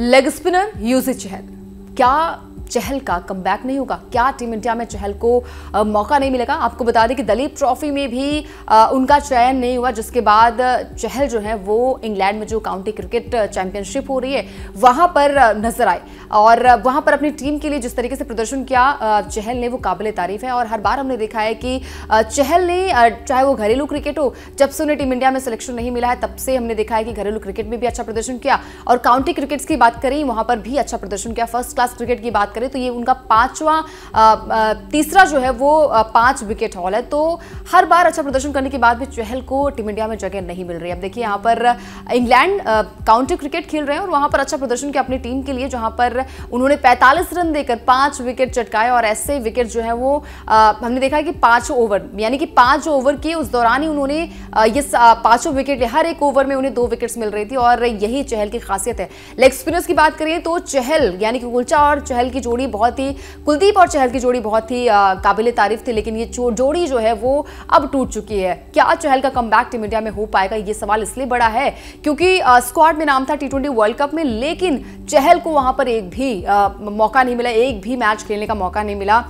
leg spinner यूजिच है क्या चहल का कम नहीं होगा क्या टीम इंडिया में चहल को मौका नहीं मिलेगा आपको बता दें कि दलीप ट्रॉफी में भी उनका चयन नहीं हुआ जिसके बाद चहल जो है वो इंग्लैंड में जो काउंटी क्रिकेट चैंपियनशिप हो रही है वहाँ पर नजर आए और वहाँ पर अपनी टीम के लिए जिस तरीके से प्रदर्शन किया चहल ने वो काबिल तारीफ है और हर बार हमने देखा है कि चहल ने चाहे वो घरेलू क्रिकेट हो जब से उन्हें टीम इंडिया में सिलेक्शन नहीं मिला है तब से हमने देखा है कि घरेलू क्रिकेट में भी अच्छा प्रदर्शन किया और काउंटी क्रिकेट्स की बात करें वहाँ पर भी अच्छा प्रदर्शन किया फर्स्ट क्लास क्रिकेट की बात करें करें तो ये उनका पांचवा तीसरा जो है वो पांच विकेट हॉल है तो हर बार अच्छा प्रदर्शन करने के बाद भी चहल को टीम इंडिया में जगह नहीं मिल रही अब देखिए यहाँ पर इंग्लैंड काउंटी क्रिकेट खेल रहे हैं और वहाँ पर अच्छा प्रदर्शन किया अपनी टीम के लिए जहाँ पर उन्होंने पैंतालीस रन देकर पाँच विकेट चटकाए और ऐसे विकेट जो है वो हमने देखा कि पाँच ओवर यानी कि पाँच ओवर के उस दौरान ही उन्होंने ये पाँचों विकेट हर एक ओवर में उन्हें दो विकेट्स मिल रही थी और यही चहल की खासियत है लेग स्पिनर्स की बात करें तो चहल यानी कि गुलचा और चहल की जोड़ी बहुत ही कुलदीप और चहल की जोड़ी बहुत ही काबिल तारीफ थी लेकिन ये जोड़ी जो है वो अब टूट चुकी है क्या चहल का कम टीम इंडिया में हो पाएगा ये सवाल इसलिए बड़ा है क्योंकि स्क्वाड में नाम था टी वर्ल्ड कप में लेकिन चहल को वहां पर एक भी मौका नहीं मिला एक भी मैच खेलने का मौका नहीं मिला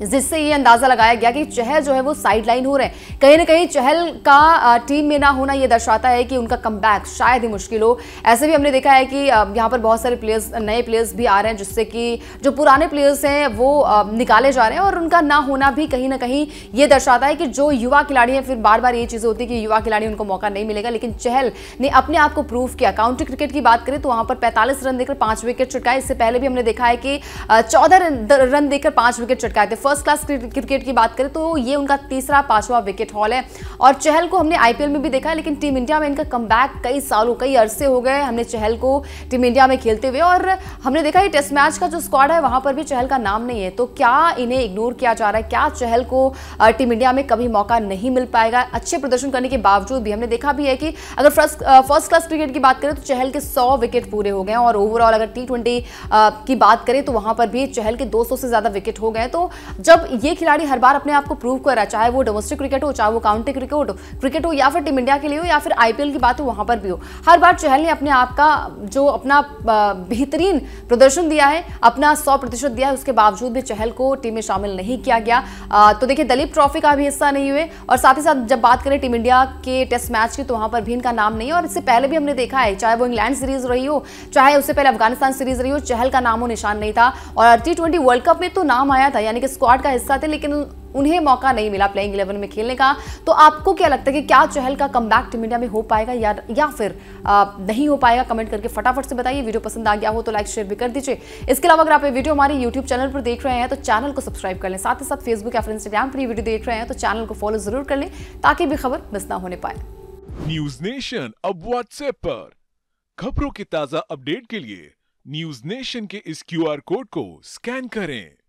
जिससे ये अंदाजा लगाया गया कि चहल जो है वो साइड लाइन हो रहे हैं कहीं ना कहीं चहल का टीम में ना होना ये दर्शाता है कि उनका कम शायद ही मुश्किल हो ऐसे भी हमने देखा है कि यहाँ पर बहुत सारे प्लेयर्स नए प्लेयर्स भी आ रहे हैं जिससे कि जो पुराने प्लेयर्स हैं वो निकाले जा रहे हैं और उनका ना होना भी कहीं ना कहीं ये दर्शाता है कि जो युवा खिलाड़ी हैं फिर बार बार ये चीज़ें होती है कि युवा खिलाड़ी उनको मौका नहीं मिलेगा लेकिन चहल ने अपने आप को प्रूव किया काउंटी क्रिकेट की बात करें तो वहाँ पर पैंतालीस रन देकर पाँच विकेट चटकाए इससे पहले भी हमने देखा है कि चौदह रन देकर पाँच विकेट चटकाए थे फर्स्ट क्लास क्रिकेट की बात करें तो ये उनका तीसरा पांचवा विकेट हॉल है और चहल को हमने आईपीएल में भी देखा है लेकिन टीम इंडिया में इनका कम कई सालों कई अरसे हो गए हमने चहल को टीम इंडिया में खेलते हुए और हमने देखा ये टेस्ट मैच का जो स्क्वाड है वहाँ पर भी चहल का नाम नहीं है तो क्या इन्हें इग्नोर किया जा रहा है क्या चहल को टीम इंडिया में कभी मौका नहीं मिल पाएगा अच्छे प्रदर्शन करने के बावजूद भी हमने देखा भी है कि अगर फर्स्ट फर्स्ट क्लास क्रिकेट की बात करें तो चहल के सौ विकेट पूरे हो गए और ओवरऑल अगर टी की बात करें तो वहाँ पर भी चहल के 200 से ज़्यादा विकेट हो गए तो जब ये खिलाड़ी हर बार अपने आप को प्रूव कर रहा है चाहे वो डोमेस्टिक क्रिकेट हो चाहे वो काउंटी क्रिकेट हो क्रिकेट हो या फिर टीम इंडिया के लिए हो या फिर आईपीएल की बात हो वहाँ पर भी हो हर बार चहल ने अपने आप का जो अपना बेहतरीन प्रदर्शन दिया है अपना सौ प्रतिशत दिया है उसके बावजूद भी चहल को टीम में शामिल नहीं किया गया तो देखिए दलीप ट्रॉफी का भी हिस्सा नहीं हुए और साथ ही साथ जब बात करें टीम इंडिया के टेस्ट मैच की तो वहाँ पर भी इनका नाम नहीं है और इससे पहले भी हमने देखा है चाहे वो इंग्लैंड सीरीज रही हो चाहे उससे पहले अफगानिस्तान सीरीज रही हो चहल का नाम हो निशान नहीं था और टी वर्ल्ड कप में तो नाम आया था यानी कि स्क्वाड का हिस्सा थे लेकिन उन्हें मौका नहीं मिला प्लेइंग इलेवन में खेलने का तो आपको क्या लगता है कि क्या चहल का कम बैक टीम इंडिया में हो पाएगा या या फिर आ, नहीं हो पाएगा कमेंट करके फटाफट से बताइए वीडियो पसंद आ गया हो तो लाइक शेयर भी कर दीजिए इसके अलावा अगर आप ये वीडियो हमारे यूट्यूब चैनल पर देख रहे हैं तो चैनल को सब्सक्राइब कर लें साथ ही साथ फेसबुक या फिर इंस्टाग्राम पर वीडियो देख रहे हैं तो चैनल को फॉलो जरूर कर लें ताकि भी खबर मिस ना होने पाए न्यूज नेशन अब व्हाट्सएप पर खबरों की ताजा अपडेट के लिए न्यूज नेशन के इस क्यूआर कोड को स्कैन करें